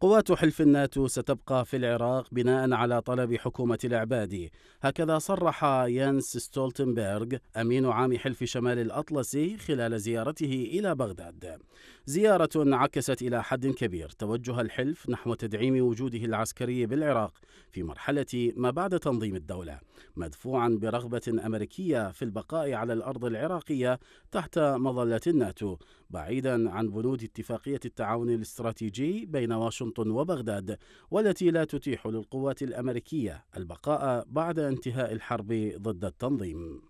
قوات حلف الناتو ستبقى في العراق بناء على طلب حكومة العبادي هكذا صرح يانس ستولتنبرغ أمين عام حلف شمال الأطلسي خلال زيارته إلى بغداد زيارة عكست إلى حد كبير توجه الحلف نحو تدعيم وجوده العسكري بالعراق في مرحلة ما بعد تنظيم الدولة مدفوعا برغبة أمريكية في البقاء على الأرض العراقية تحت مظلة الناتو بعيدا عن بنود اتفاقية التعاون الاستراتيجي بين واشنطن وبغداد والتي لا تتيح للقوات الأمريكية البقاء بعد انتهاء الحرب ضد التنظيم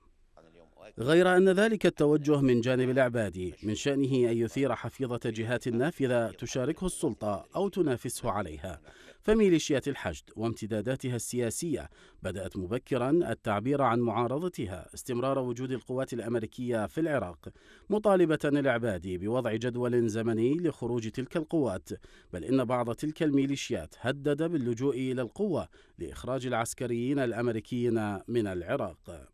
غير أن ذلك التوجه من جانب العبادي من شأنه أن يثير حفيظة جهات نافذة تشاركه السلطة أو تنافسه عليها فميليشيات الحشد وامتداداتها السياسية بدأت مبكرا التعبير عن معارضتها استمرار وجود القوات الأمريكية في العراق مطالبة العبادي بوضع جدول زمني لخروج تلك القوات بل إن بعض تلك الميليشيات هدد باللجوء إلى القوة لإخراج العسكريين الأمريكيين من العراق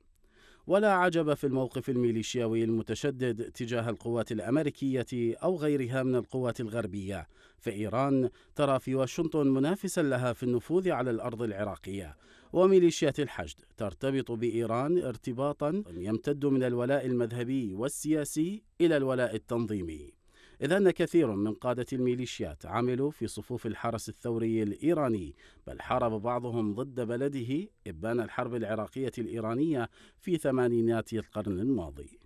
ولا عجب في الموقف الميليشياوي المتشدد تجاه القوات الامريكيه او غيرها من القوات الغربيه فايران ترى في واشنطن منافسا لها في النفوذ على الارض العراقيه وميليشيات الحشد ترتبط بايران ارتباطا يمتد من الولاء المذهبي والسياسي الى الولاء التنظيمي إذ أن كثير من قادة الميليشيات عملوا في صفوف الحرس الثوري الإيراني بل حارب بعضهم ضد بلده إبان الحرب العراقية الإيرانية في ثمانينات القرن الماضي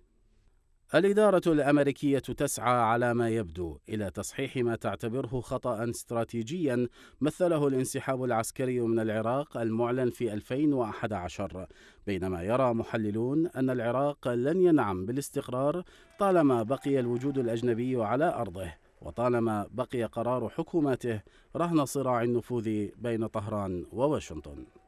الإدارة الأمريكية تسعى على ما يبدو إلى تصحيح ما تعتبره خطأ استراتيجيا مثله الانسحاب العسكري من العراق المعلن في 2011 بينما يرى محللون أن العراق لن ينعم بالاستقرار طالما بقي الوجود الأجنبي على أرضه وطالما بقي قرار حكوماته رهن صراع النفوذ بين طهران وواشنطن